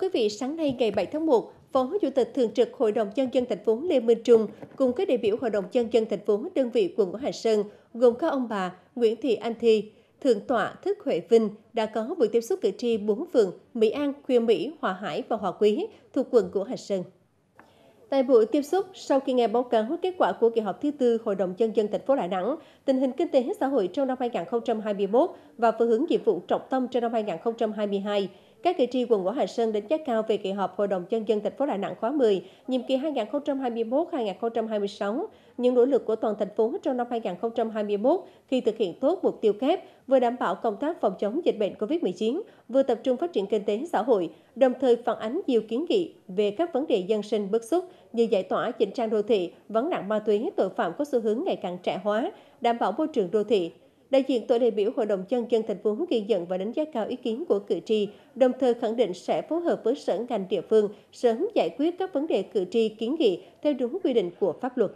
quý vị, sáng nay ngày 7 tháng 1, Phó Chủ tịch Thường trực Hội đồng Nhân dân thành phố Lê Minh Trung cùng các đại biểu Hội đồng Nhân dân thành phố đơn vị quận Ngũ Hành Sơn gồm các ông bà Nguyễn Thị Anh Thi, Thượng tọa Thức Huệ Vinh đã có buổi tiếp xúc cử tri bốn phường Mỹ An, Khuya Mỹ, Hòa Hải và Hòa Quý thuộc quận của Hà Sơn. Tại buổi tiếp xúc, sau khi nghe báo cáo kết quả của kỳ họp thứ tư Hội đồng Nhân dân thành phố Đà Nẵng, tình hình kinh tế xã hội trong năm 2021 và phương hướng nhiệm vụ trọng tâm trong năm 2022, các cử tri quận ngũ hà Sơn đánh giá cao về kỳ họp Hội đồng Nhân dân thành phố Đà Nẵng khóa 10, nhiệm kỳ 2021-2026, những nỗ lực của toàn thành phố trong năm 2021 khi thực hiện tốt mục tiêu kép, vừa đảm bảo công tác phòng chống dịch bệnh COVID-19, vừa tập trung phát triển kinh tế xã hội, đồng thời phản ánh nhiều kiến nghị về các vấn đề dân sinh bức xúc như giải tỏa chỉnh trang đô thị, vấn nạn ma túy, tội phạm có xu hướng ngày càng trẻ hóa, đảm bảo môi trường đô thị, Đại diện tổ đại biểu Hội đồng Nhân dân thành phố ghi nhận và đánh giá cao ý kiến của cử tri, đồng thời khẳng định sẽ phối hợp với sở ngành địa phương sớm giải quyết các vấn đề cử tri kiến nghị theo đúng quy định của pháp luật.